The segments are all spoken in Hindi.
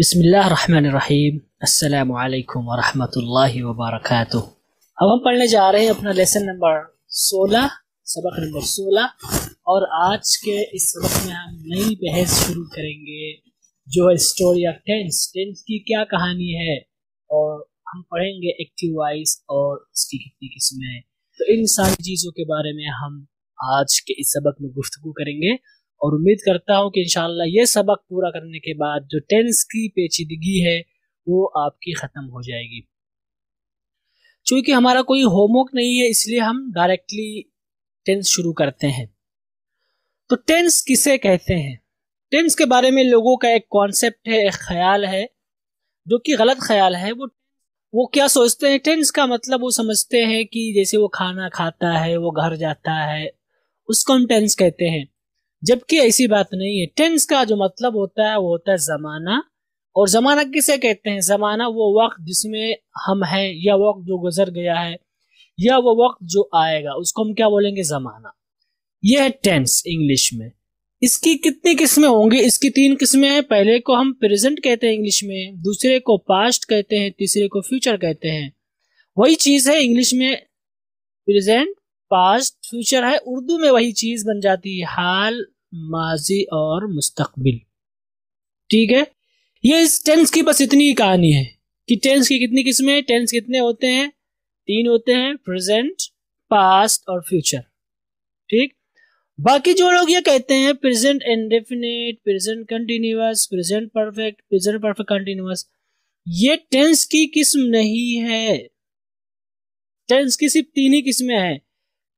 बिसमीम अल्लाम वरहमतुल्लाहि वबरकातुहू अब हम पढ़ने जा रहे हैं अपना लेसन नंबर 16 सबक नंबर 16 और आज के इस सबक में हम नई बहस शुरू करेंगे जो है स्टोरी ऑफ टेंस टेंस की क्या कहानी है और हम पढ़ेंगे एक्टिव वाइस और इसकी कितनी किस्में हैं तो इन सारी चीज़ों के बारे में हम आज के इस सबक में गुफ्तु करेंगे और उम्मीद करता हूँ कि इनशाला ये सबक पूरा करने के बाद जो टेंस की पेचीदगी है वो आपकी ख़त्म हो जाएगी चूँकि हमारा कोई होमवर्क नहीं है इसलिए हम डायरेक्टली टेंस शुरू करते हैं तो टेंस किसे कहते हैं टेंस के बारे में लोगों का एक कॉन्सेप्ट है एक ख्याल है जो कि गलत ख्याल है वो वो क्या सोचते हैं टेंस का मतलब वो समझते हैं कि जैसे वो खाना खाता है वो घर जाता है उसको हम टेंस कहते हैं जबकि ऐसी बात नहीं है टेंस का जो मतलब होता है वो होता है ज़माना और ज़माना किसे कहते हैं ज़माना वो वक्त जिसमें हम हैं या वक्त जो गुजर गया है या वो वक्त जो आएगा उसको हम क्या बोलेंगे ज़माना यह है टेंस इंग्लिश में इसकी कितनी किस्में होंगी इसकी तीन किस्में हैं पहले को हम प्रेजेंट कहते हैं इंग्लिश में दूसरे को पास्ट कहते हैं तीसरे को फ्यूचर कहते हैं वही चीज़ है इंग्लिश में प्रेजेंट पास्ट फ्यूचर है उर्दू में वही चीज बन जाती है हाल माजी और मुस्तकबिल ठीक है ये इस टेंस की बस इतनी ही कहानी है कि टेंस की कितनी किस्में टेंस कितने होते हैं तीन होते हैं प्रेजेंट पास्ट और फ्यूचर ठीक बाकी जो लोग ये कहते हैं present indefinite present continuous present perfect present perfect continuous ये टेंस की किस्म नहीं है टेंस की सिर्फ तीन ही किस्में हैं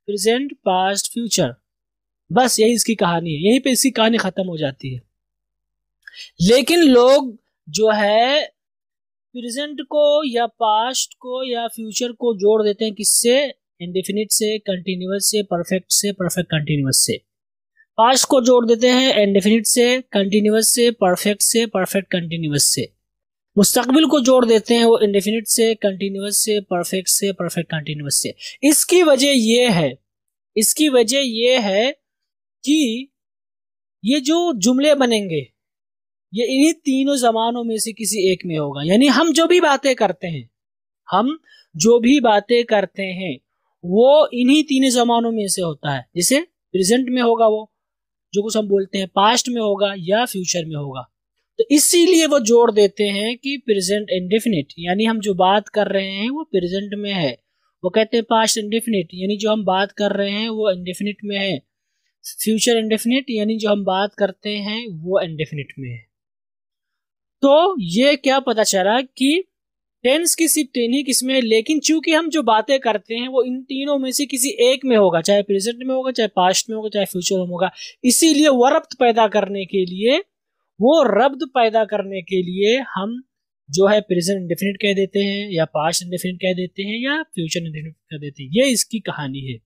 प्रेजेंट पास्ट फ्यूचर बस यही इसकी कहानी है यहीं पे इसकी कहानी खत्म हो जाती है लेकिन लोग जो है प्रेजेंट को या पास्ट को या फ्यूचर को जोड़ देते हैं किससे इंडिफिनिट से कंटिन्यूस से परफेक्ट से परफेक्ट कंटिन्यूस से पास्ट को जोड़ देते हैं इंडिफिनिट से कंटिन्यूस से परफेक्ट से परफेक्ट कंटिन्यूस से मुस्तकबिल को जोड़ देते हैं वो इंडिफिनिट से कंटिन्यूस से परफेक्ट से परफेक्ट कंटिन्यूस से इसकी वजह यह है इसकी वजह ये है कि ये जो जुमले बनेंगे ये इन्हीं तीनों जमानों में से किसी एक में होगा यानी हम जो भी बातें करते हैं हम जो भी बातें करते हैं वो इन्हीं तीन जमानों में से होता है जैसे प्रेजेंट में होगा वो जो कुछ हम बोलते हैं पास्ट में होगा या फ्यूचर में होगा तो इसीलिए वो जोड़ देते हैं कि प्रेजेंट इंडेफिनिट यानी हम जो बात कर रहे हैं वो प्रेजेंट में है वो कहते हैं पास्ट इंडेफिनिट यानी जो हम बात कर रहे हैं वो इंडेफिनिट में है फ्यूचर इंडेफिनिट यानी जो हम बात करते हैं वो इंडेफिनिट में है तो ये क्या पता चला कि टेंस की सिर्फ तीन ही किस्में है लेकिन चूंकि हम जो बातें करते हैं वो इन तीनों में से किसी एक में होगा चाहे प्रेजेंट में होगा चाहे पास्ट में होगा चाहे फ्यूचर में होगा इसीलिए वरब्त पैदा करने के लिए वो रब्द पैदा करने के लिए हम जो है प्रेजेंट इंडेफिनिट कह देते हैं या पास्ट इंडेफिनिट कह देते हैं या फ्यूचर इंडेफिनिट कह देते हैं ये इसकी कहानी है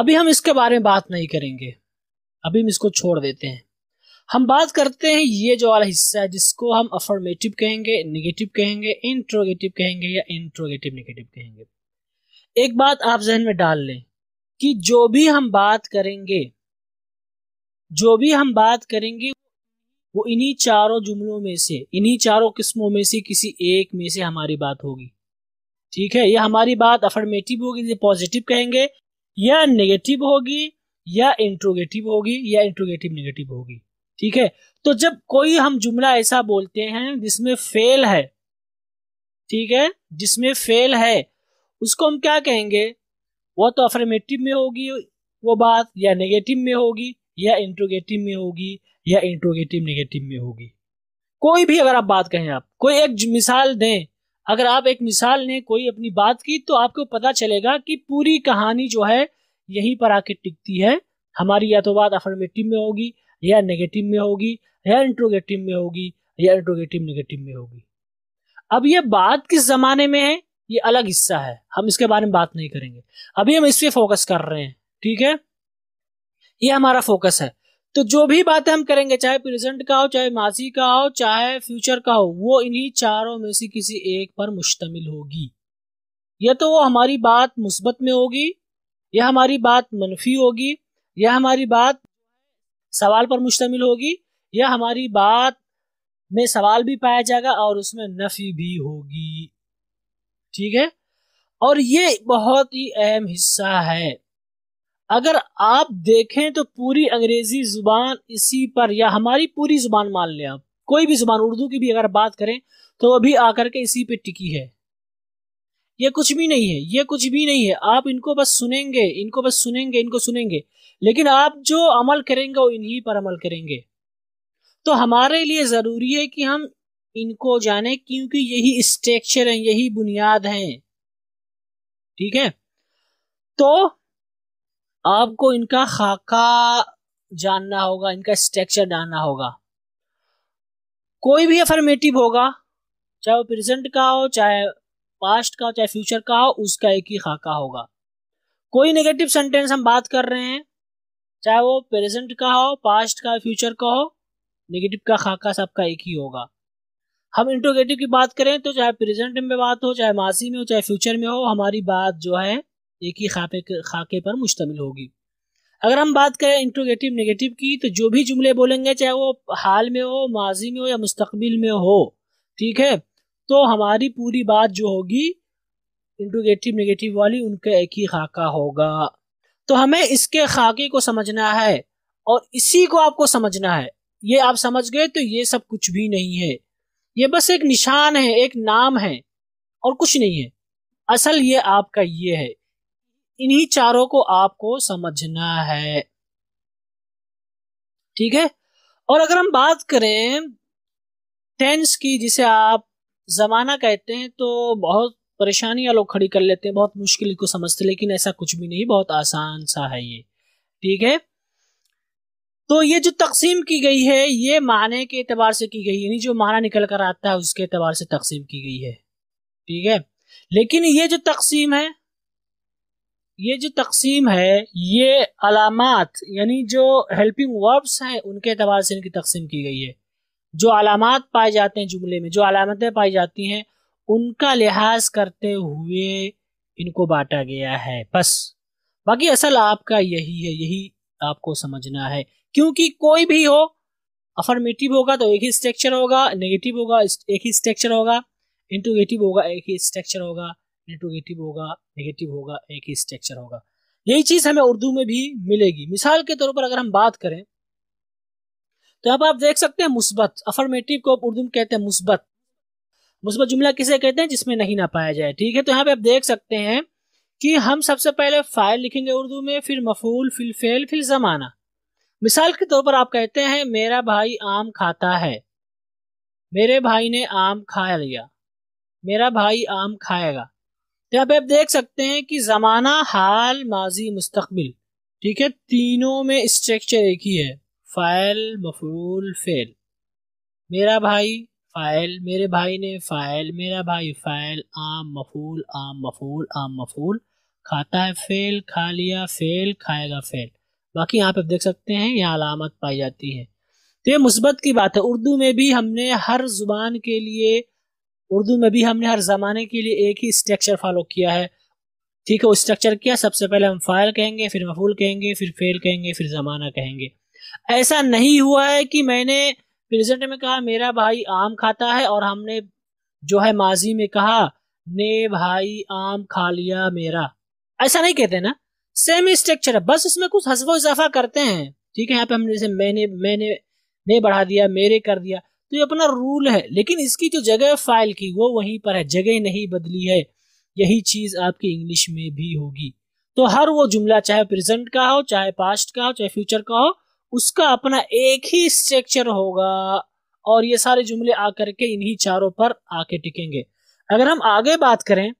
अभी हम इसके बारे में बात नहीं करेंगे अभी हम इसको छोड़ देते हैं हम बात करते हैं ये जो वाला हिस्सा है जिसको हम अफर्मेटिव कहेंगे निगेटिव कहेंगे इंट्रोगेटिव कहेंगे या इंट्रोगेटिव निगेटिव कहेंगे एक बात आप जहन में डाल लें कि जो भी हम बात करेंगे जो भी हम बात करेंगे वो इन्हीं चारों जुमलों में से इन्हीं चारों किस्मों में से किसी एक में से हमारी बात होगी ठीक है ये हमारी बात अफर्मेटिव होगी जिसे पॉजिटिव कहेंगे या नेगेटिव होगी या इंट्रोगेटिव होगी या इंट्रोगेटिव नेगेटिव होगी ठीक है तो जब कोई हम जुमला ऐसा बोलते हैं जिसमें फेल है ठीक है जिसमें फेल है उसको हम क्या कहेंगे वो तो अफर्मेटिव में होगी वो बात या नेगेटिव में होगी या इंट्रोगेटिव में होगी या इंट्रोगेटिव निगेटिव में होगी कोई भी अगर आप बात कहें आप कोई एक मिसाल दें अगर आप एक मिसाल ने कोई अपनी बात की तो आपको पता चलेगा कि पूरी कहानी जो है यहीं पर आके टिकती है हमारी या तो बात अफर्मेटिव में होगी या नेगेटिव में होगी या इंट्रोगेटिव में होगी या इंट्रोगेटिव नेगेटिव में होगी अब ये बात किस जमाने में है ये अलग हिस्सा है हम इसके बारे में बात नहीं करेंगे अभी हम इस पर फोकस कर रहे हैं ठीक है ये हमारा फोकस है तो जो भी बात हम करेंगे चाहे प्रेजेंट का हो चाहे माजी का हो चाहे फ्यूचर का हो वो इन्हीं चारों में से किसी एक पर मुश्तमिल होगी या तो वो हमारी बात मुस्बत में होगी या हमारी बात मनफी होगी या हमारी बात सवाल पर मुश्तमिल होगी या हमारी बात में सवाल भी पाया जाएगा और उसमें नफी भी होगी ठीक है और ये बहुत ही अहम हिस्सा है अगर आप देखें तो पूरी अंग्रेजी जुबान इसी पर या हमारी पूरी जुबान मान लें आप कोई भी जुबान उर्दू की भी अगर बात करें तो अभी भी आकर के इसी पे टिकी है ये कुछ भी नहीं है ये कुछ भी नहीं है आप इनको बस सुनेंगे इनको बस सुनेंगे इनको सुनेंगे लेकिन आप जो अमल करेंगे वो इन्हीं पर अमल करेंगे तो हमारे लिए ज़रूरी है कि हम इनको जाने क्योंकि यही स्ट्रक्चर है यही बुनियाद है ठीक है तो आपको इनका खाका जानना होगा इनका स्ट्रक्चर जानना होगा कोई भी अफर्मेटिव होगा चाहे वो प्रेजेंट का हो चाहे पास्ट का हो चाहे फ्यूचर का हो उसका एक ही खाका होगा कोई नेगेटिव सेंटेंस हम बात कर रहे हैं चाहे वो प्रेजेंट का हो पास्ट का फ्यूचर का हो नेगेटिव का खाका सबका एक ही होगा हम इंट्रोगेटिव की बात करें तो चाहे प्रेजेंट में बात हो चाहे मासी में हो चाहे फ्यूचर में हो हमारी बात जो है एक ही खाके खाके पर मुश्तमिल होगी अगर हम बात करें इंट्रोगेटिव नेगेटिव की तो जो भी जुमले बोलेंगे चाहे वो हाल में हो माजी में हो या मुस्तकबिल में हो ठीक है तो हमारी पूरी बात जो होगी इंट्रोगेटिव नेगेटिव वाली उनका एक ही खाका होगा तो हमें इसके खाके को समझना है और इसी को आपको समझना है ये आप समझ गए तो ये सब कुछ भी नहीं है ये बस एक निशान है एक नाम है और कुछ नहीं है असल ये आपका ये है इन्हीं चारों को आपको समझना है ठीक है और अगर हम बात करें टेंस की जिसे आप जमाना कहते हैं तो बहुत परेशानियां लोग खड़ी कर लेते हैं बहुत मुश्किल को समझते लेकिन ऐसा कुछ भी नहीं बहुत आसान सा है ये ठीक है तो ये जो तकसीम की गई है ये माने के एतबार से की गई यानी जो माना निकल कर आता है उसके एतबार से तकसीम की गई है ठीक है लेकिन ये जो तकसीम है ये जो तकसीम है ये अलामत यानी जो हेल्पिंग वर्ब्स हैं उनके अतबार से इनकी तकसीम की गई है जो अलामत पाए जाते हैं जुमले में जो अलामतें पाई जाती हैं उनका लिहाज करते हुए इनको बांटा गया है बस बाकी असल आपका यही है यही आपको समझना है क्योंकि कोई भी हो अफर्मेटिव होगा तो एक ही स्ट्रक्चर होगा नेगेटिव होगा एक ही स्ट्रक्चर होगा इंटोगेटिव होगा एक ही स्ट्रक्चर होगा इंट्रोगेटिव होगा नेगेटिव होगा एक ही स्ट्रक्चर होगा यही चीज हमें उर्दू में भी मिलेगी मिसाल के तौर पर अगर हम बात करें तो अब आप देख सकते हैं मुस्बत अफर्मेटिव को उर्दू में कहते हैं मुस्बत मुस्बत जुमला किसे कहते हैं जिसमें नहीं ना पाया जाए ठीक है तो यहाँ पे आप देख सकते हैं कि हम सबसे पहले फाइल लिखेंगे उर्दू में फिर मफूल फिर फेल फिर जमाना मिसाल के तौर पर आप कहते हैं मेरा भाई आम खाता है मेरे भाई ने आम खा लिया मेरा भाई आम खाएगा तो यहाँ पे आप देख सकते हैं कि ज़माना हाल माजी मुस्तकबिल ठीक है तीनों में स्ट्रक्चर एक ही है फ़ाइल मफरूल फ़ेल मेरा भाई फ़ाइल मेरे भाई ने फ़ाइल मेरा भाई फ़ाइल आम मफूल आम मफूल आम मफूल खाता है फ़ेल खा लिया फ़ेल खाएगा फ़ेल बाकी यहाँ पे आप देख सकते हैं यहाँ अलामत पाई जाती है तो ये मुस्बत की बात है उर्दू में भी हमने हर ज़ुबान के लिए उर्दू में भी हमने हर ज़माने के लिए एक ही स्ट्रक्चर फॉलो किया है ठीक है वो स्ट्रक्चर क्या सबसे पहले हम फाइल कहेंगे फिर मफूल कहेंगे फिर फेल कहेंगे फिर ज़माना कहेंगे ऐसा नहीं हुआ है कि मैंने प्रेजेंट में कहा मेरा भाई आम खाता है और हमने जो है माजी में कहा ने भाई आम खा लिया मेरा ऐसा नहीं कहते ना सेम स्ट्रक्चर है बस उसमें कुछ हसबो इजाफा करते हैं ठीक है यहाँ पे हमने जैसे मैंने मैंने ने बढ़ा दिया मेरे कर दिया तो ये अपना रूल है लेकिन इसकी जो जगह है फाइल की वो वहीं पर है जगह नहीं बदली है यही चीज आपकी इंग्लिश में भी होगी तो हर वो जुमला चाहे प्रेजेंट का हो चाहे पास्ट का हो चाहे फ्यूचर का हो उसका अपना एक ही स्ट्रक्चर होगा और ये सारे जुमले आकर के इन्हीं चारों पर आके टिकेंगे अगर हम आगे बात करें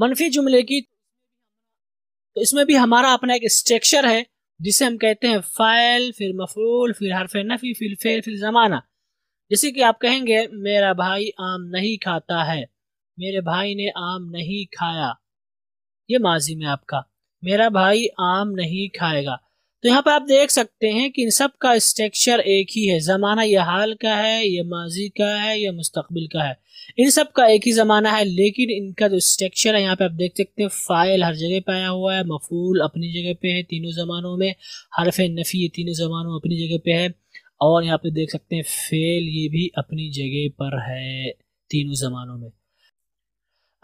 मनफी जुमले की तो इसमें भी हमारा अपना एक स्ट्रक्चर है जिसे हम कहते हैं फाइल फिर मफूल फिर हरफ नफी फिर फेल फिर जमाना जैसे कि आप कहेंगे मेरा भाई आम नहीं खाता है मेरे भाई ने आम नहीं खाया ये माजी में आपका मेरा भाई आम नहीं खाएगा तो यहाँ पर आप देख सकते हैं कि इन सब का स्ट्रक्चर एक ही है ज़माना यह हाल का है यह माजी का है यह मुस्तकबिल का है इन सब का एक ही ज़माना है लेकिन इनका जो स्ट्रक्चर है यहाँ पे आप देख सकते हैं फ़ाइल हर जगह पे आया हुआ है मफूल अपनी जगह पे है तीनों ज़मानों में हरफ नफ़ी तीनों ज़मानों अपनी जगह पे है और यहाँ पे देख सकते हैं फेल ये भी अपनी जगह पर है तीनों जमानों में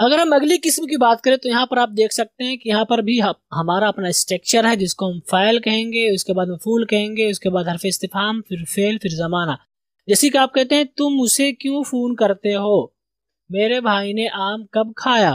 अगर हम अगली किस्म की बात करें तो यहाँ पर आप देख सकते हैं कि यहाँ पर भी हमारा अपना स्ट्रक्चर है जिसको हम फाइल कहेंगे उसके बाद फूल कहेंगे उसके बाद हरफ इस्तेफाम फिर फेल फिर जमाना जैसे कि आप कहते हैं तुम उसे क्यों फ़ोन करते हो मेरे भाई ने आम कब खाया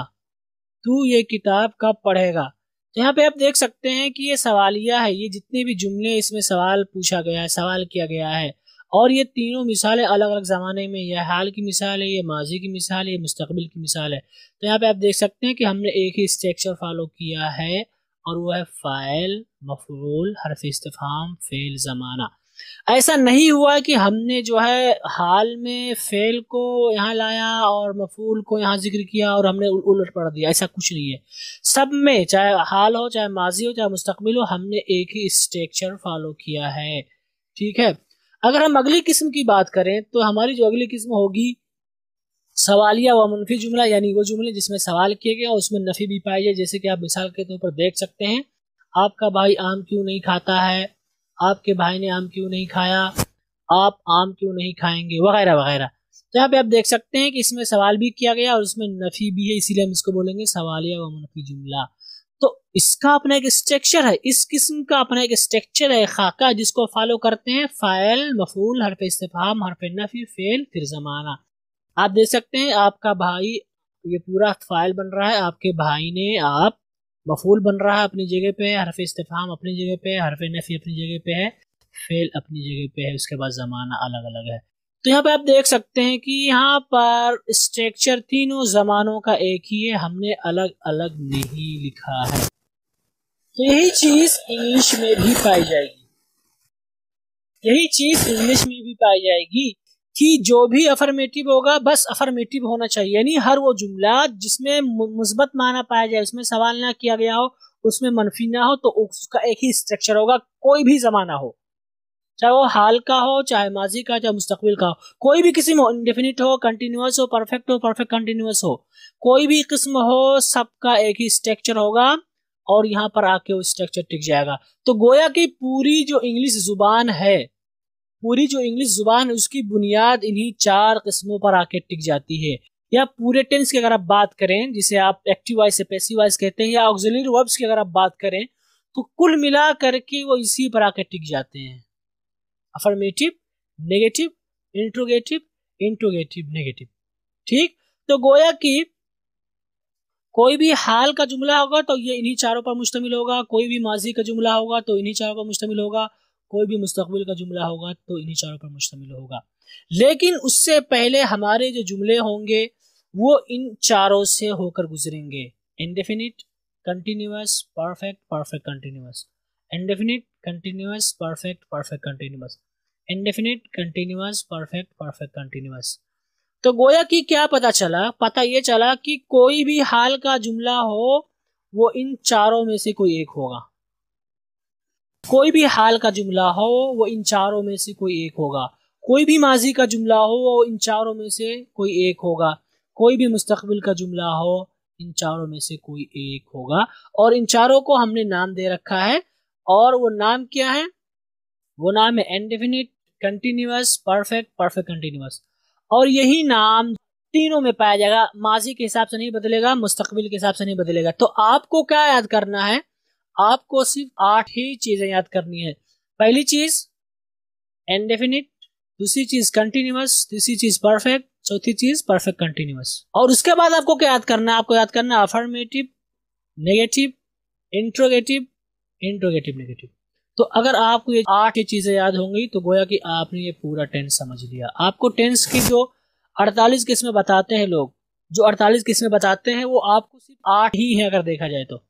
तू ये किताब कब पढ़ेगा तो यहाँ पे आप देख सकते हैं कि ये सवालिया है ये जितने भी जुमले इसमें सवाल पूछा गया है सवाल किया गया है और ये तीनों मिसालें अलग अलग ज़माने में यह हाल की मिसाल है ये माजी की मिसाल है ये मुस्तबिल की मिसाल है तो यहाँ पे आप देख सकते हैं कि हमने एक ही स्ट्रक्चर फॉलो किया है और वो है फ़ाइल मफरूल हरफ इस्तफ़ाम फ़ेल ज़माना ऐसा नहीं हुआ कि हमने जो है हाल में फेल को यहाँ लाया और मफूल को यहाँ जिक्र किया और हमने उलट पड़ दिया ऐसा कुछ नहीं है सब में चाहे हाल हो चाहे माजी हो चाहे मुस्तकबिल हो हमने एक ही स्ट्रक्चर फॉलो किया है ठीक है अगर हम अगली किस्म की बात करें तो हमारी जो अगली किस्म होगी सवालिया व मनफी जुमला यानी वो जुमले जिसमें सवाल किए गए और उसमें नफ़ी भी पाई जाए जैसे कि आप मिसाल के तौर पर देख सकते हैं आपका भाई आम क्यों नहीं खाता है आपके भाई ने आम क्यों नहीं खाया आप आम क्यों नहीं खाएंगे वगैरह वगैरह तो यहाँ पे आप देख सकते हैं कि इसमें सवाल भी किया गया और इसमें नफी भी है इसीलिए हम इसको बोलेंगे सवालिया व मनफी जुमला तो इसका अपना एक स्ट्रक्चर है इस किस्म का अपना एक स्ट्रक्चर है खाका जिसको फॉलो करते हैं फायल मफूल हरफ इस्तफाम हरफ नफी फेल फिर जमाना आप देख सकते हैं आपका भाई ये पूरा फाइल बन रहा है आपके भाई ने आप मफूल बन रहा है अपनी जगह पे है हरफ इस्तेफाम अपनी जगह पे है हरफ नफ़ी अपनी जगह पे है फेल अपनी जगह पे है उसके बाद ज़माना अलग अलग है तो यहाँ पे आप देख सकते हैं कि यहाँ पर स्ट्रक्चर तीनों ज़मानों का एक ही है हमने अलग अलग नहीं लिखा है तो यही चीज़ इंग्लिश में भी पाई जाएगी यही चीज़ इंग्लिश में भी पाई जाएगी कि जो भी अफर्मेटिव होगा बस अफर्मेटिव होना चाहिए यानी हर वो जुमला जिसमें मुस्बत माना पाया जाए उसमें सवाल ना किया गया हो उसमें मनफी ना हो तो उसका एक ही स्ट्रक्चर होगा कोई भी जमाना हो चाहे वो हाल का हो चाहे माजी का चाहे मुस्तकबिल का हो कोई भी किस्म हो इनडेफिनिट हो कंटिन्यूस हो परफेक्ट हो परफेक्ट कंटिन्यूस हो कोई भी किस्म हो सबका एक ही स्ट्रक्चर होगा और यहाँ पर आके वो स्ट्रक्चर टिक जाएगा तो गोया की पूरी जो इंग्लिश जुबान है पूरी जो इंग्लिश जुबान है उसकी बुनियाद इन्हीं चार किस्मों पर आके टिक जाती है या पूरे टेंस की अगर आप बात करें जिसे आप एक्टिव वाइज से पैसिव वाइज कहते हैं या ऑक्सिलरी वर्ब्स की अगर आप बात करें तो कुल मिला करके वो इसी पर आके टिक जाते हैं affirmative negative interrogative interrogative negative ठीक तो गोया की कोई भी हाल का जुमला होगा तो ये इन्हीं चारों पर मुश्तमिल होगा कोई भी माजी का जुमला होगा तो इन्हीं चारों पर मुश्तमिल होगा कोई भी मुस्तबिल का जुमला होगा तो इन्हीं चारों पर मुश्तमिल होगा लेकिन उससे पहले हमारे जो जुमले होंगे वो इन चारों से होकर गुजरेंगे indefinite continuous perfect perfect continuous indefinite continuous perfect perfect continuous indefinite continuous perfect perfect continuous तो गोया कि क्या पता चला पता ये चला कि कोई भी हाल का जुमला हो वो इन चारों में से कोई एक होगा कोई भी हाल का जुमला हो वो इन चारों में से कोई एक होगा कोई भी माजी का जुमला हो वो इन चारों में से कोई एक होगा कोई भी मुस्तकबिल का जुमला हो इन चारों में से कोई एक होगा और इन चारों को हमने नाम दे रखा है और वो नाम क्या है वो नाम है indefinite continuous perfect perfect continuous और यही नाम तीनों में पाया जाएगा माजी के हिसाब से नहीं बदलेगा मुस्तकबिल के हिसाब से नहीं बदलेगा तो आपको क्या याद करना है आपको सिर्फ आठ ही चीजें याद करनी है पहली चीज इनडेफिनिट दूसरी चीज कंटिन्यूस तीसरी चीज परफेक्ट चौथी चीज परफेक्ट कंटिन्यूस और उसके बाद आपको क्या याद करना है आपको याद करना है affirmative negative interrogative interrogative negative तो अगर आपको ये आठ ही चीजें याद होंगी तो गोया कि आपने ये पूरा टेंस समझ लिया आपको टेंस की जो अड़तालीस किस्में बताते हैं लोग जो अड़तालीस किस्में बताते हैं वो आपको सिर्फ आठ ही है अगर देखा जाए तो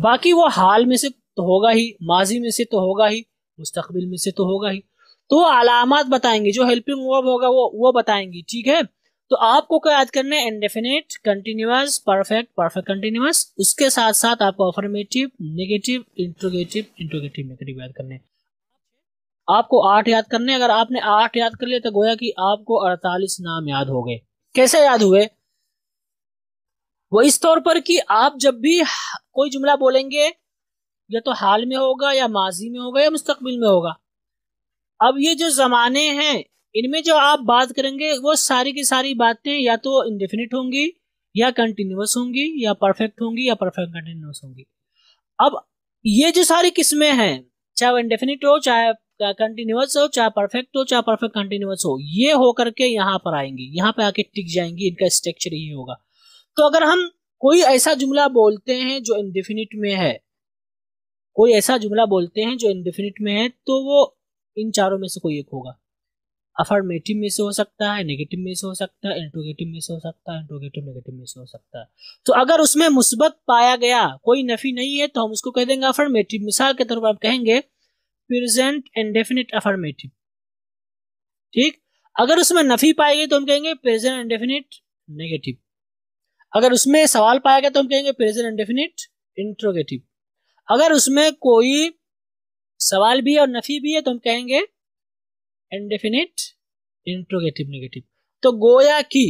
बाकी वो हाल में से तो होगा ही माजी में से तो होगा ही मुस्तकबिल में से तो होगा ही तो अलामत बताएंगे जो हेल्पिंग वर्ब होगा वो वो बताएंगी ठीक है तो आपको क्या याद करना है indefinite continuous perfect perfect continuous उसके साथ साथ आपको affirmative negative interrogative interrogative negative याद करने आपको आठ याद करने अगर आपने आठ याद कर लिया तो गोया कि आपको अड़तालीस नाम याद हो गए कैसे याद हुए वो इस तौर पर कि आप जब भी कोई जुमला बोलेंगे या तो हाल में होगा या माजी में होगा या मुस्तकबिल में होगा अब ये जो जमाने हैं इनमें जो आप बात करेंगे वो सारी की सारी बातें या तो इनडेफिनिट होंगी या कंटिन्यूस होंगी या परफेक्ट होंगी या परफेक्ट कंटिन्यूस होंगी अब ये जो सारी किस्में हैं चाहे वो इनडेफिनिट हो चाहे कंटिन्यूस हो चाहे परफेक्ट हो चाहे परफेक्ट कंटिन्यूस हो ये होकर के यहाँ पर आएंगी यहाँ पर आके टिक जाएंगी इनका स्ट्रक्चर ही होगा तो अगर हम कोई ऐसा जुमला बोलते हैं जो इनडिफिनिट में है कोई ऐसा जुमला बोलते हैं जो इनडिफिनिट में है तो वो इन चारों में से कोई एक होगा अफर्मेटिव में से हो सकता है नेगेटिव में से हो सकता है इंट्रोगेटिव में से हो सकता है इंट्रोगेटिव नेगेटिव में से हो सकता है तो अगर उसमें मुस्बत पाया गया कोई नफी नहीं है तो हम उसको कह देंगे अफर्मेटिव मिसाल के तौर पर आप कहेंगे प्रेजेंट इनडेफिनिट अफर्मेटिव ठीक अगर उसमें नफी पाई गई तो हम कहेंगे प्रेजेंट इनडेफिनिट नेगेटिव अगर उसमें सवाल पाया गया तो हम कहेंगे प्रेजेंट इंडेफिनिट इंट्रोगेटिव अगर उसमें कोई सवाल भी है और नफी भी है तो हम कहेंगे इंडेफिनिट इंट्रोगेटिव नेगेटिव तो गोया की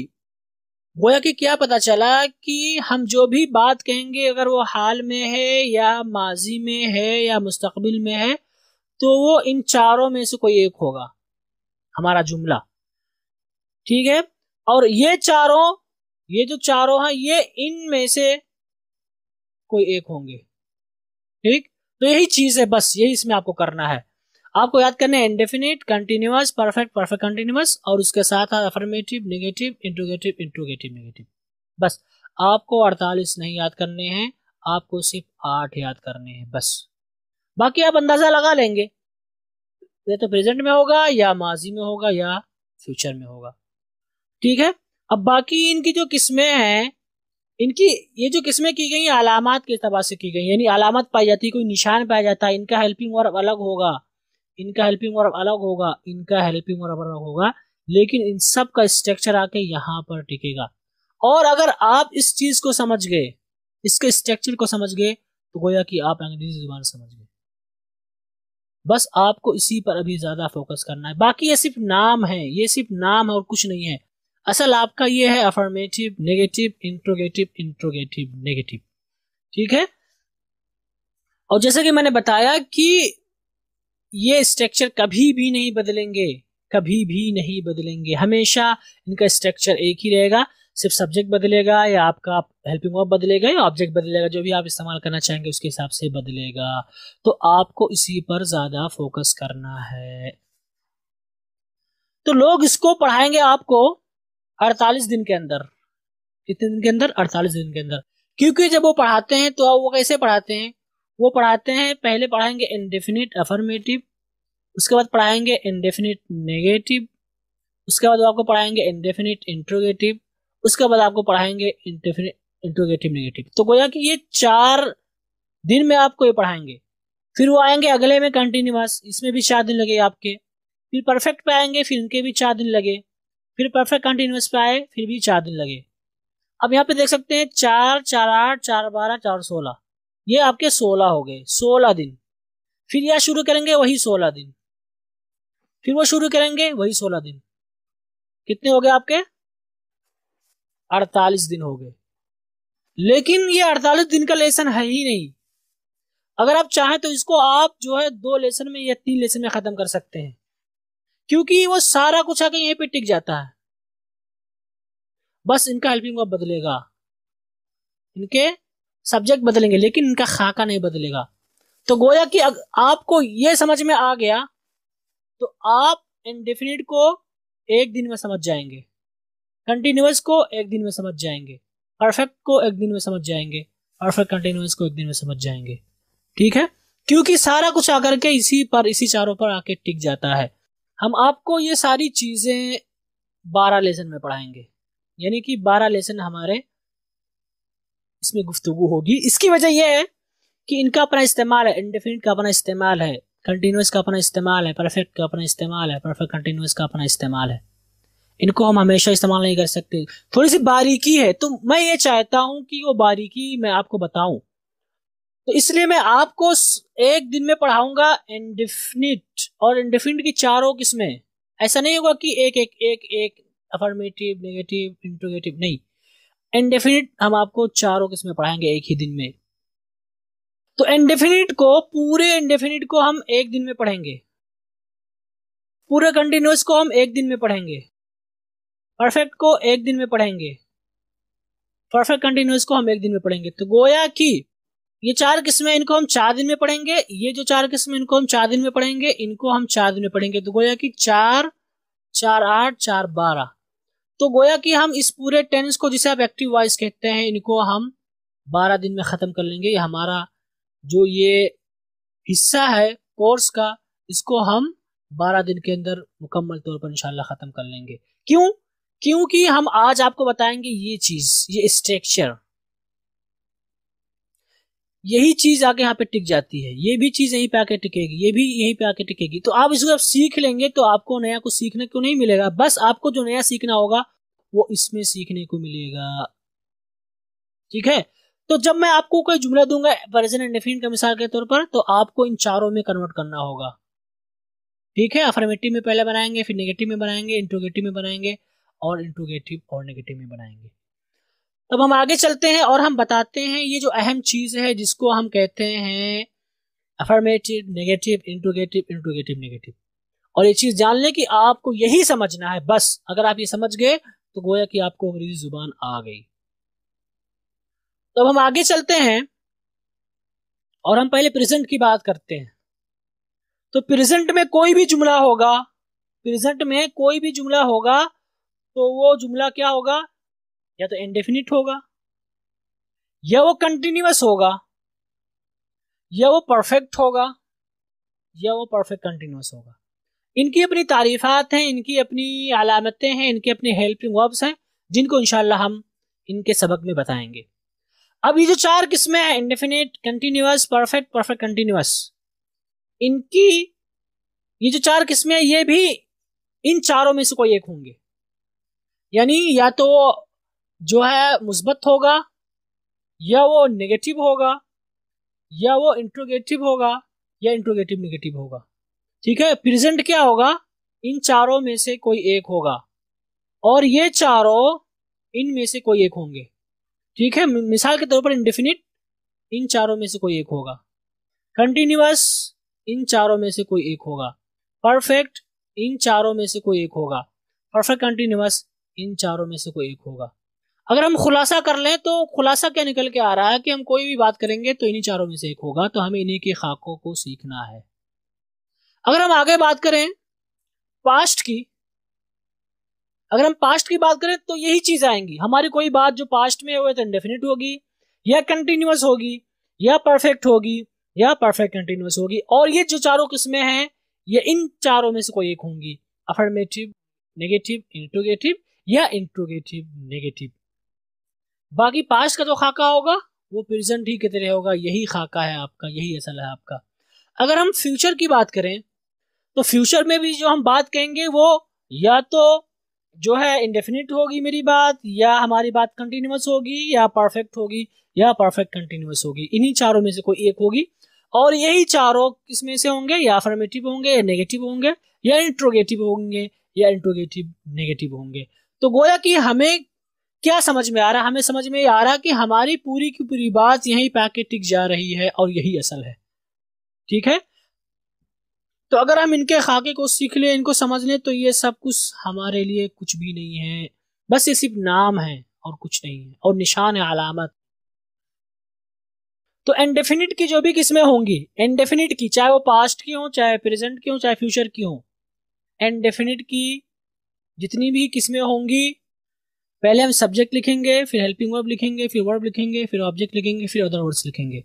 गोया की क्या पता चला कि हम जो भी बात कहेंगे अगर वो हाल में है या माजी में है या मुस्तकबिल में है तो वो इन चारों में से कोई एक होगा हमारा जुमला ठीक है और ये चारों ये जो चारों हैं ये में से कोई एक होंगे ठीक तो यही चीज है बस यही इसमें आपको करना है आपको याद करना है indefinite continuous perfect perfect continuous और उसके साथ affirmative negative interrogative interrogative negative बस आपको 48 नहीं याद करने हैं आपको सिर्फ आठ याद करने हैं बस बाकी आप अंदाजा लगा लेंगे ये तो प्रेजेंट में होगा या माजी में होगा या फ्यूचर में होगा ठीक है अब बाकी इनकी जो किस्में हैं इनकी ये जो किस्में की गई हैं अलामत के अतबार से की गई यानी अलामत पाई जाती है कोई निशान पाया जाता है इनका हेल्पिंग वर्ब अलग होगा इनका हेल्पिंग वर्ब अलग होगा इनका हेल्पिंग वर्ब अलग होगा लेकिन इन सब का स्ट्रक्चर आके यहाँ पर टिकेगा और अगर आप इस चीज को समझ गए इसके स्ट्रक्चर को समझ गए तो गोया कि आप अंग्रेजी जुबान समझ गए बस आपको इसी पर अभी ज्यादा फोकस करना है बाकी ये सिर्फ नाम है ये सिर्फ नाम है और कुछ नहीं है असल आपका ये है affirmative negative interrogative interrogative negative ठीक है और जैसा कि मैंने बताया कि ये स्ट्रक्चर कभी भी नहीं बदलेंगे कभी भी नहीं बदलेंगे हमेशा इनका स्ट्रक्चर एक ही रहेगा सिर्फ सब्जेक्ट बदलेगा या आपका हेल्पिंग वर्ब बदलेगा या ऑब्जेक्ट बदलेगा जो भी आप इस्तेमाल करना चाहेंगे उसके हिसाब से बदलेगा तो आपको इसी पर ज्यादा फोकस करना है तो लोग इसको पढ़ाएंगे आपको अड़तालीस दिन के अंदर कितने दिन के अंदर अड़तालीस दिन के अंदर क्योंकि जब वो पढ़ाते हैं तो वो कैसे पढ़ाते हैं वो पढ़ाते हैं पहले पढ़ाएंगे इनडेफिनिट अफर्मेटिव उसके बाद पढ़ाएंगे इनडेफिनिट नेगेटिव उसके बाद वो आपको पढ़ाएंगे इनडेफिनिट इंट्रोगेटिव उसके बाद आपको पढ़ाएंगे इनडेफिनिट इंट्रोगेटिव नेगेटिव तो गोया कि ये चार दिन में आपको ये पढ़ाएंगे फिर वो आएंगे अगले में कंटिन्यूस इसमें भी चार दिन लगे आपके फिर परफेक्ट पे आएंगे फिर इनके भी चार दिन लगे फिर परफेक्ट कंटिन्यूस पे आए फिर भी चार दिन लगे अब यहाँ पे देख सकते हैं चार चार आठ चार बारह चार सोलह ये आपके सोलह हो गए सोलह दिन फिर यह शुरू करेंगे वही सोलह दिन फिर वो शुरू करेंगे वही सोलह दिन कितने हो गए आपके अड़तालीस दिन हो गए लेकिन ये अड़तालीस दिन का लेसन है ही नहीं अगर आप चाहें तो इसको आप जो है दो लेसन में या तीन लेसन में खत्म कर सकते हैं क्योंकि वो सारा कुछ आके यहीं पे टिक जाता है बस इनका हेल्पिंग वर्ब बदलेगा इनके सब्जेक्ट बदलेंगे लेकिन इनका खाका नहीं बदलेगा तो गोया कि आपको ये समझ में आ गया तो आप इनडेफिनिट को एक दिन में समझ जाएंगे कंटिन्यूस को एक दिन में समझ जाएंगे परफेक्ट को एक दिन में समझ जाएंगे परफेक्ट कंटिन्यूस को एक दिन में समझ जाएंगे ठीक है क्योंकि सारा कुछ आकर के इसी पर इसी चारों पर आके टिक जाता है हम आपको ये सारी चीज़ें बारह लेसन में पढ़ाएंगे यानी कि बारह लेसन हमारे इसमें गुफ्तगु होगी इसकी वजह यह है कि इनका अपना इस्तेमाल है इनडेफिनिट का अपना इस्तेमाल है कंटिन्यूस का अपना इस्तेमाल है परफेक्ट का अपना इस्तेमाल है परफेक्ट कंटिन्यूस का अपना इस्तेमाल है इनको हम हमेशा इस्तेमाल नहीं कर सकते थोड़ी सी बारीकी है तो मैं ये चाहता हूँ कि वो बारीकी मैं आपको बताऊँ तो इसलिए मैं आपको एक दिन में पढ़ाऊंगा इंडिफिनिट और इंडिफिनिट की चारों किस्में ऐसा नहीं होगा कि एक एक एक एक अफर्मेटिव नेगेटिव इंट्रोगेटिव नहीं इंडेफिनिट हम आपको चारों किस्में पढ़ाएंगे एक ही दिन में तो इंडिफिनिट को पूरे इंडिफिनिट को हम एक दिन में पढ़ेंगे पूरे कंटिन्यूस को हम एक दिन में पढ़ेंगे परफेक्ट को एक दिन में पढ़ेंगे परफेक्ट कंटिन्यूस को हम एक दिन में पढ़ेंगे तो गोया की ये चार किस्में इनको हम चार दिन में पढ़ेंगे ये जो चार किस्में इनको हम चार दिन में पढ़ेंगे इनको हम चार दिन में पढ़ेंगे तो गोया कि चार चार आठ चार बारह तो गोया कि हम इस पूरे टेंस को जिसे आप एक्टिव वाइज कहते हैं इनको हम बारह दिन में ख़त्म कर लेंगे ये हमारा जो ये हिस्सा है कोर्स का इसको हम बारह दिन के अंदर मुकम्मल तौर पर इंशाल्लाह ख़त्म कर लेंगे क्यों क्योंकि हम आज आपको बताएंगे ये चीज़ ये स्ट्रक्चर यही चीज आके यहाँ पे टिक जाती है ये भी चीज यहीं पे आके टिकेगी ये भी यहीं पे आके टिकेगी तो आप इसको आप सीख लेंगे तो आपको नया कुछ सीखने को नहीं मिलेगा बस आपको जो नया सीखना होगा वो इसमें सीखने को मिलेगा ठीक है तो जब मैं आपको कोई जुमला दूंगा प्रेजेंट एंड डेफिनेट का मिसाल के तौर पर तो आपको इन चारों में कन्वर्ट करना होगा ठीक है अफर्मेटिव में पहले बनाएंगे फिर नेगेटिव में बनाएंगे इंट्रोगेटिव में बनाएंगे और इंट्रोगेटिव और नेगेटिव में बनाएंगे अब हम आगे चलते हैं और हम बताते हैं ये जो अहम चीज है जिसको हम कहते हैं affirmative negative interrogative interrogative negative और ये चीज जान लें कि आपको यही समझना है बस अगर आप ये समझ गए तो गोया कि आपको अंग्रेजी जुबान आ गई तो अब हम आगे चलते हैं और हम पहले प्रेजेंट की बात करते हैं तो प्रेजेंट में कोई भी जुमला होगा प्रेजेंट में कोई भी जुमला होगा तो वो जुमला क्या होगा या तो इनडेफिनिट होगा या वो कंटिन्यूस होगा या वो परफेक्ट होगा या वो परफेक्ट कंटिन्यूस होगा इनकी अपनी तारीफात हैं इनकी अपनी अलामतें हैं इनके अपने हेल्पिंग वर्ब्स हैं जिनको इनशाला हम इनके सबक में बताएंगे अब ये जो चार किस्में हैं indefinite continuous perfect perfect continuous इनकी ये जो चार किस्में हैं ये भी इन चारों में से कोई एक होंगे यानी या तो जो है मुस्बत होगा या वो नेगेटिव होगा या वो इंट्रोगेटिव होगा या इंट्रोगेटिव नेगेटिव होगा ठीक है प्रेजेंट क्या होगा इन चारों में से कोई एक होगा और ये चारों इन में से कोई एक होंगे ठीक है मिसाल के तौर पर इंडेफिनिट इन चारों में से कोई एक होगा कंटिन्यूस इन चारों में से कोई एक होगा परफेक्ट इन चारों में से कोई एक होगा परफेक्ट कंटिन्यूस इन चारों में से कोई एक होगा अगर हम खुलासा कर लें तो खुलासा क्या निकल के आ रहा है कि हम कोई भी बात करेंगे तो इन्हीं चारों में से एक होगा तो हमें इन्हीं के खाकों को सीखना है अगर हम आगे बात करें पास्ट की अगर हम पास्ट की बात करें तो यही चीज आएंगी हमारी कोई बात जो पास्ट में हुए तो इनडेफिनिट होगी या कंटिन्यूस होगी या परफेक्ट होगी या परफेक्ट कंटिन्यूस होगी और ये जो चारों किस्में हैं ये इन चारों में से कोई एक होंगी अफर्मेटिव नेगेटिव इंट्रोगेटिव या इंट्रोगेटिव नेगेटिव बाकी पास्ट का जो खाका होगा वो प्रेजेंट ही कितने होगा यही खाका है आपका यही असल है आपका अगर हम फ्यूचर की बात करें तो फ्यूचर में भी जो हम बात कहेंगे वो या तो जो है इंडेफिनिट होगी मेरी बात या हमारी बात कंटिन्यूस होगी या परफेक्ट होगी या परफेक्ट कंटिन्यूस होगी इन्हीं चारों में से कोई एक होगी और यही चारों किसमें से होंगे या अफर्मेटिव होंगे या नेगेटिव होंगे या इंट्रोगेटिव होंगे या इंट्रोगेटिव नेगेटिव होंगे तो गोया कि हमें क्या समझ में आ रहा हमें समझ में आ रहा कि हमारी पूरी की पूरी बात यही पैके टिक जा रही है और यही असल है ठीक है तो अगर हम इनके खाके को सीख लें इनको समझ लें तो ये सब कुछ हमारे लिए कुछ भी नहीं है बस ये सिर्फ नाम है और कुछ नहीं है और निशान है अलामत तो एंडेफिनिट की जो भी किस्में होंगी एंडेफिनिट की चाहे वो पास्ट की हो चाहे प्रेजेंट की हो चाहे फ्यूचर की हो एंडेफिनिट की जितनी भी किस्में होंगी पहले हम सब्जेक्ट लिखेंगे फिर हेल्पिंग वर्ब लिखेंगे फिर वर्ब लिखेंगे फिर ऑब्जेक्ट लिखेंगे फिर अदर वर्ड्स लिखेंगे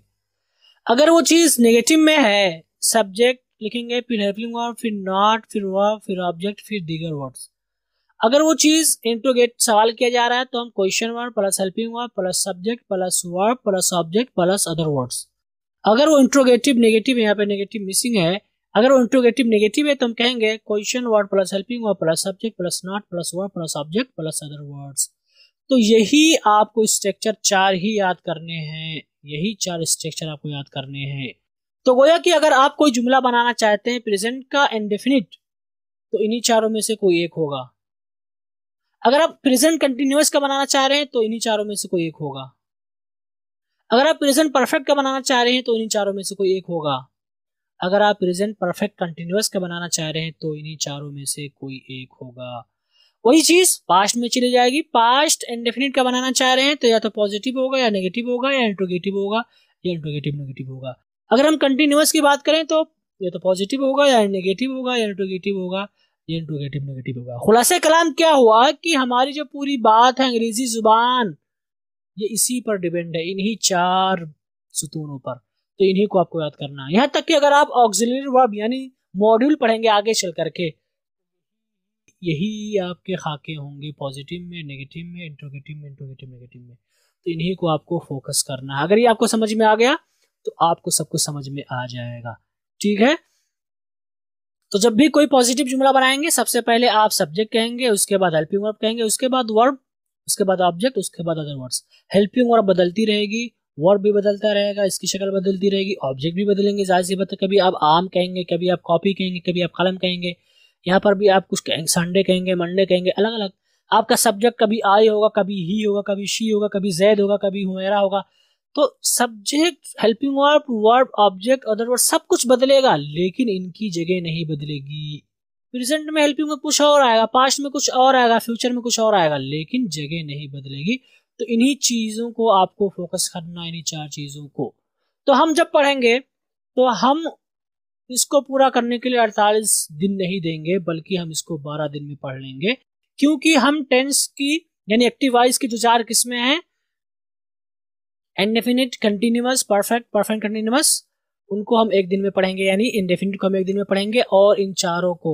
अगर वो चीज नेगेटिव में है सब्जेक्ट लिखेंगे फिर हेल्पिंग वर्ब फिर नॉट फिर वर्ब फिर ऑब्जेक्ट फिर दीगर वर्ड्स अगर वो चीज इंट्रोगेट सवाल किया जा रहा है तो हम question word plus helping word plus subject plus verb plus object plus other words अगर वो इंट्रोगेटिव नेगेटिव यहाँ पे नेगेटिव मिसिंग है अगर वो इंट्रोगेटिव नेगेटिव है तो हम कहेंगे question word plus helping word plus subject plus not plus word plus object plus other words तो यही आपको स्ट्रक्चर चार ही याद करने हैं यही चार स्ट्रक्चर आपको याद करने हैं तो गोया कि अगर आप कोई जुमला बनाना चाहते हैं प्रेजेंट का इनडेफिनिट तो इन्हीं चारों में से कोई एक होगा अगर आप प्रेजेंट कंटिन्यूस का बनाना चाह रहे हैं तो इन्हीं चारों में से कोई एक होगा अगर आप प्रेजेंट परफेक्ट का बनाना चाह रहे हैं तो इन्हीं चारों में से कोई एक होगा अगर आप प्रेजेंट परफेक्ट कंटिन्यूस का बनाना चाह रहे हैं तो इन्हीं चारों में से कोई एक होगा वही चीज पास्ट में चली जाएगी पास्ट इंडेफिनिट का बनाना चाह रहे हैं तो या तो पॉजिटिव होगा या नेगेटिव होगा या इंट्रोगेटिव होगा या इंट्रोगेटिव नेगेटिव होगा अगर हम कंटिन्यूस की बात करें तो या तो पॉजिटिव होगा या नेगेटिव होगा या इंट्रोगेटिव होगा या इंट्रोगेटिव नेगेटिव होगा खुलासे कलाम क्या हुआ कि हमारी जो पूरी बात है अंग्रेजी जुबान ये इसी पर डिपेंड है इन्हीं चार सुतूनों पर तो इन्हीं को आपको याद करना है यहां तक कि अगर आप ऑक्सिलरी वर्ब यानी मॉड्यूल पढ़ेंगे आगे चल करके यही आपके खाके होंगे पॉजिटिव में नेगेटिव में इंट्रोगेटिव में इंट्रोगेटिव नेगेटिव में तो इन्हीं को आपको फोकस करना है अगर ये आपको समझ में आ गया तो आपको सब कुछ समझ में आ जाएगा ठीक है तो जब भी कोई पॉजिटिव जुमला बनाएंगे सबसे पहले आप सब्जेक्ट कहेंगे उसके बाद हेल्पिंग वर्ब कहेंगे उसके बाद वर्ब उसके बाद ऑब्जेक्ट उसके बाद अदर वर्ड्स हेल्पिंग वर्ब बदलती रहेगी वर्ड भी बदलता रहेगा इसकी शक्ल बदलती रहेगी ऑब्जेक्ट भी बदलेंगे जाहिर सी बात है कभी आप आम कहेंगे कभी आप कॉपी कहेंगे कभी आप कलम कहेंगे यहाँ पर भी आप कुछ कहेंगे संडे कहेंगे मंडे कहेंगे अलग अलग आपका सब्जेक्ट कभी आई होगा कभी ही होगा कभी शी होगा कभी जैद होगा कभी हुमेरा होगा तो subject helping verb verb object other word सब कुछ बदलेगा लेकिन इनकी जगह नहीं बदलेगी प्रेजेंट में हेल्पिंग में कुछ और आएगा पास्ट में कुछ और आएगा फ्यूचर में कुछ और आएगा लेकिन जगह नहीं बदलेगी तो इन्हीं चीज़ों को आपको फोकस करना इन्हीं चार चीज़ों को तो हम जब पढ़ेंगे तो हम इसको पूरा करने के लिए 48 दिन नहीं देंगे बल्कि हम इसको 12 दिन में पढ़ लेंगे क्योंकि हम टेंस की यानी एक्टिव वाइज की जो चार किस्में हैं indefinite continuous perfect perfect continuous उनको हम एक दिन में पढ़ेंगे यानी इनडेफिनिट को हम एक दिन में पढ़ेंगे और इन चारों को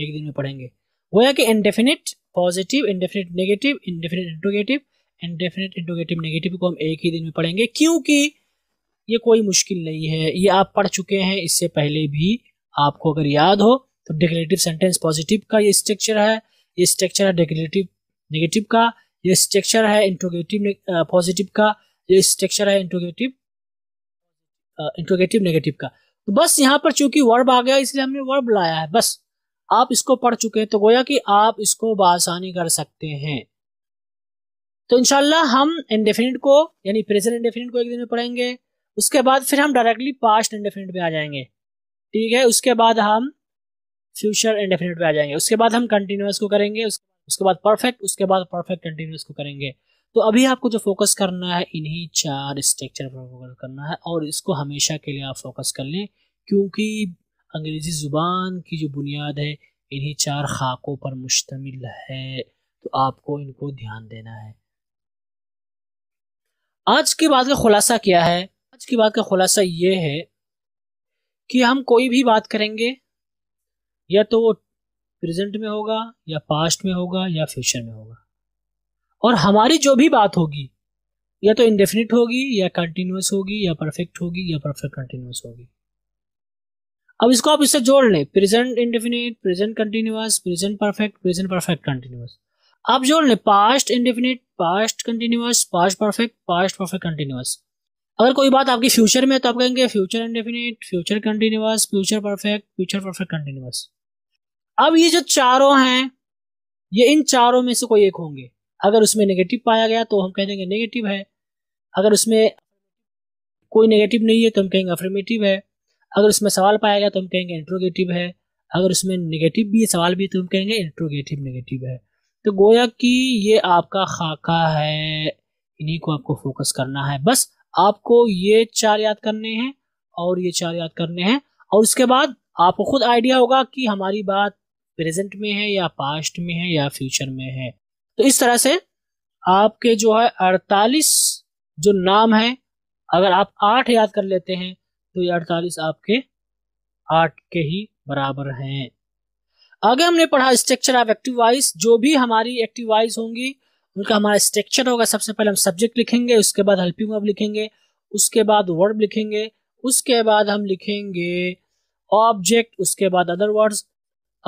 एक दिन में पढ़ेंगे वो है कि indefinite positive indefinite negative indefinite interrogative indefinite interrogative negative को हम एक ही दिन में पढ़ेंगे क्योंकि ये कोई मुश्किल नहीं है ये आप पढ़ चुके हैं इससे पहले भी आपको अगर याद हो तो डिक्लेटिव सेंटेंस पॉजिटिव का ये स्ट्रक्चर है ये स्ट्रक्चर है डिक्लेटिव नेगेटिव का ये स्ट्रक्चर है इंट्रोगेटिव पॉजिटिव का ये स्ट्रक्चर है इंट्रोगेटिव इंट्रोगेटिव नेगेटिव का तो बस यहाँ पर चूंकि वर्ब आ गया इसलिए हमने वर्ब लाया है बस आप इसको पढ़ चुके हैं तो गोया कि आप इसको बासानी कर सकते हैं तो इनशाला हम इंडेफिनिट को यानी प्रेजेंट इंडेफिनिट को एक दिन में पढ़ेंगे उसके बाद फिर हम डायरेक्टली पास्ट इंडेफिनिट पे आ जाएंगे ठीक है उसके बाद हम फ्यूचर इंडेफिनिट पे आ जाएंगे उसके बाद हम कंटिन्यूस को करेंगे उसके बाद परफेक्ट उसके बाद परफेक्ट कंटिन्यूस को करेंगे तो अभी आपको जो फोकस करना है इन्हीं चार स्ट्रक्चर पर फोकस करना है और इसको हमेशा के लिए आप फोकस कर लें क्योंकि अंग्रेज़ी ज़ुबान की जो बुनियाद है इन्हीं चार खाकों पर मुश्तमिल है तो आपको इनको ध्यान देना है आज की बात का खुलासा क्या है आज की बात का खुलासा ये है कि हम कोई भी बात करेंगे या तो वो प्रेजेंट में होगा या पास्ट में होगा या फ्यूचर में होगा और हमारी जो भी बात होगी या तो इनडेफिनिट होगी या कंटिन्यूस होगी या परफेक्ट होगी या परफेक्ट कंटिन्यूस होगी अब इसको आप इससे जोड़ लें present indefinite present continuous present perfect present perfect continuous अब जो past indefinite past continuous past perfect past perfect continuous अगर कोई बात आपकी फ्यूचर में तो आप कहेंगे future indefinite future continuous future perfect future perfect continuous अब ये जो चारों हैं ये इन चारों में से कोई एक होंगे अगर उसमें नेगेटिव पाया गया तो हम कह देंगे नेगेटिव है अगर उसमें कोई नेगेटिव नहीं है तो हम कहेंगे अफर्मेटिव है अगर उसमें सवाल पाया गया तो हम कहेंगे इंट्रोगेटिव है अगर उसमें नेगेटिव भी है सवाल भी तो हम कहेंगे इंट्रोगेटिव नेगेटिव है तो गोया कि ये आपका खाका है इन्हीं को आपको फोकस करना है बस आपको ये चार याद करने हैं और ये चार याद करने हैं और उसके बाद आपको खुद आइडिया होगा कि हमारी बात प्रेजेंट में है या पास्ट में है या फ्यूचर में है तो इस तरह से आपके जो है अड़तालीस जो नाम है अगर आप आठ याद कर लेते हैं तो ये अड़तालीस आपके आठ के ही बराबर हैं आगे हमने पढ़ा स्ट्रक्चर ऑफ एक्टिवाइज जो भी हमारी एक्टिवाइज होंगी उनका हमारा स्ट्रक्चर होगा सबसे पहले हम सब्जेक्ट लिखेंगे उसके बाद हेल्पिंग वर्ब लिखेंगे उसके बाद वर्ब लिखेंगे उसके बाद हम लिखेंगे ऑब्जेक्ट उसके बाद अदर वर्ड्स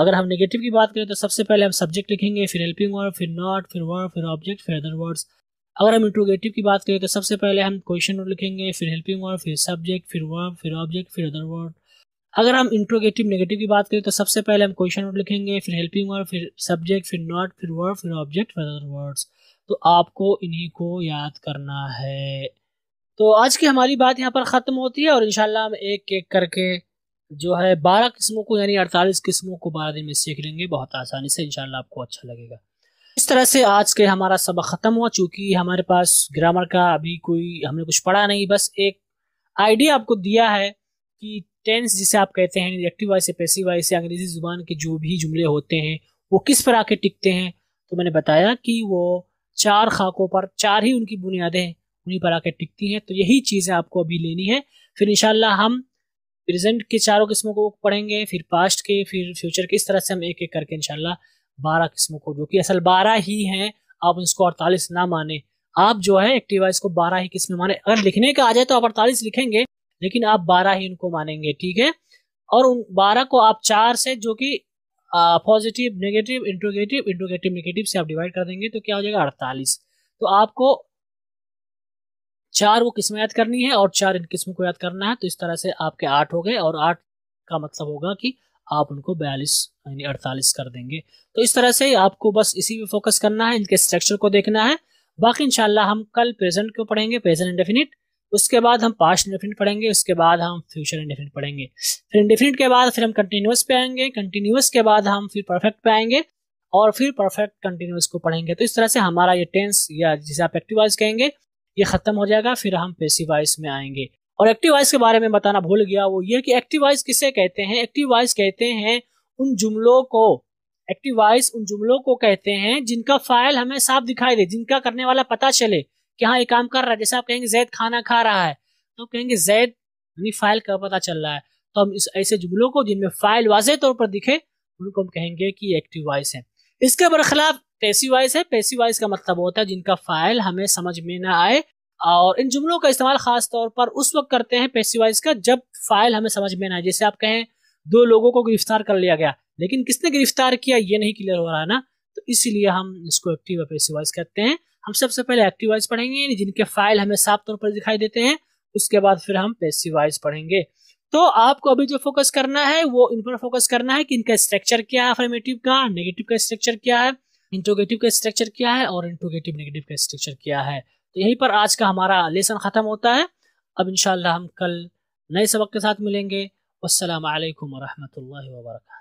अगर हम नेगेटिव की बात करें तो सबसे पहले हम सब्जेक्ट लिखेंगे फिर हेल्पिंग वर्ब फिर नॉट फिर वर्ब फिर ऑब्जेक्ट फिर अदर वर्ड्स अगर हम इंट्रोगेटिव की बात करें तो सबसे पहले हम क्वेश्चन वर्ड लिखेंगे फिर हेल्पिंग वर्ड फिर सब्जेक्ट फिर वर्ब फिर ऑब्जेक्ट फिर अदर वर्ड अगर हम इंट्रोगेटिव नेगेटिव की बात करें तो सबसे पहले हम क्वेश्चन नोट लिखेंगे फिर हेल्पिंग वर्ड फिर सब्जेक्ट फिर नॉट फिर वर्ड फिर ऑब्जेक्ट फिर अदर वर्ड्स तो आपको इन्हीं को याद करना है तो आज की हमारी बात यहाँ पर ख़त्म होती है और इनशाला हम एक एक करके जो है बारह किस्मों को यानी अड़तालीस किस्मों को बारह दिन में सीख लेंगे बहुत आसानी से इनशाला आपको अच्छा लगेगा इस तरह से आज के हमारा सबक ख़त्म हुआ चूँकि हमारे पास ग्रामर का अभी कोई हमने कुछ पढ़ा नहीं बस एक आइडिया आपको दिया है कि टेंस जिसे आप कहते हैं एक्टिव वाइस या पैसिव वाइस या अंग्रेजी जुबान के जो भी जुमले होते हैं वो किस पर आके टिकते हैं तो मैंने बताया कि वो चार खाकों पर चार ही उनकी बुनियादें हैं उन्हीं पर आके टिकती हैं तो यही चीज़ें आपको अभी लेनी है फिर इनशाला हम प्रेजेंट के चारों किस्मों को पढ़ेंगे फिर पास्ट के फिर फ्यूचर के इस तरह से हम एक एक करके इनशाला बारह किस्मों को जो कि असल बारह ही हैं आप उसको अड़तालीस ना माने आप जो है एक्टिवाइज को बारह ही किस्में माने अगर लिखने का आ जाए तो आप अड़तालीस लिखेंगे लेकिन आप बारह ही उनको मानेंगे ठीक है और उन बारह को आप चार से जो कि positive negative interrogative interrogative negative से आप डिवाइड कर देंगे तो क्या हो जाएगा अड़तालीस तो आपको चार वो किस्में याद करनी है और चार इन किस्मों को याद करना है तो इस तरह से आपके आठ हो गए और आठ का मतलब होगा कि आप उनको बयालीस यानी अड़तालीस कर देंगे तो इस तरह से आपको बस इसी पे फोकस करना है इनके स्ट्रक्चर को देखना है बाकी इंशाल्लाह हम कल प्रेजेंट को पढ़ेंगे प्रेजेंट इंडेफिनिट उसके बाद हम पास्ट इंडेफिनिट पढ़ेंगे उसके बाद हम फ्यूचर इंडेफिनिट पढ़ेंगे फिर इंडेफिनिट के बाद फिर हम कंटिन्यूस पे आएंगे कंटिन्यूस के बाद हम फिर परफेक्ट पे आएंगे और फिर परफेक्ट कंटिन्यूस को पढ़ेंगे तो इस तरह से हमारा ये टेंस या जिसे आप एक्टिव वाइज कहेंगे ये ख़त्म हो जाएगा फिर हम पेसिव वाइज में आएंगे और एक्टिव वाइज के बारे में बताना भूल गया वो ये कि एक्टिव वाइज किसे कहते हैं एक्टिव वाइज कहते हैं उन जुमलों को एक्टिव वाइज उन जुमलों को कहते हैं जिनका फाइल हमें साफ दिखाई दे जिनका करने वाला पता चले कि हाँ ये काम कर रहा है जैसे आप कहेंगे जैद खाना खा रहा है तो कहेंगे जैद यानी फाइल का पता चल रहा है तो हम इस ऐसे जुमलों को जिनमें फाइल वाज तौर पर दिखे उनको हम कहेंगे कि एक्टिव वॉइस है इसके बरखिलाफ पैसी वॉइस है पैसी वॉइस का मतलब होता है जिनका फाइल हमें समझ में ना आए और इन जुमलों का इस्तेमाल खास तौर पर उस वक्त करते हैं पैसी वॉइस का जब फाइल हमें समझ में ना आए जैसे आप कहें दो लोगों को गिरफ्तार कर लिया गया लेकिन किसने गिरफ्तार किया ये नहीं क्लियर हो रहा है ना तो इसीलिए हम इसको एक्टिव और पैसी वॉइस कहते हैं हम सबसे पहले एक्टिव वाइज पढ़ेंगे जिनके फाइल हमें साफ तौर पर दिखाई देते हैं उसके बाद फिर हम पेसिव वाइज पढ़ेंगे तो आपको अभी जो फोकस करना है वो इन पर फोकस करना है कि इनका स्ट्रक्चर क्या है अफर्मेटिव का नेगेटिव का स्ट्रक्चर क्या है इंटोगेटिव का स्ट्रक्चर क्या है और इंटोगेटिव नेगेटिव का स्ट्रक्चर क्या है तो यहीं पर आज का हमारा लेसन ख़त्म होता है अब इंशाल्लाह हम कल नए सबक के साथ मिलेंगे असलकम वरहमल वर्का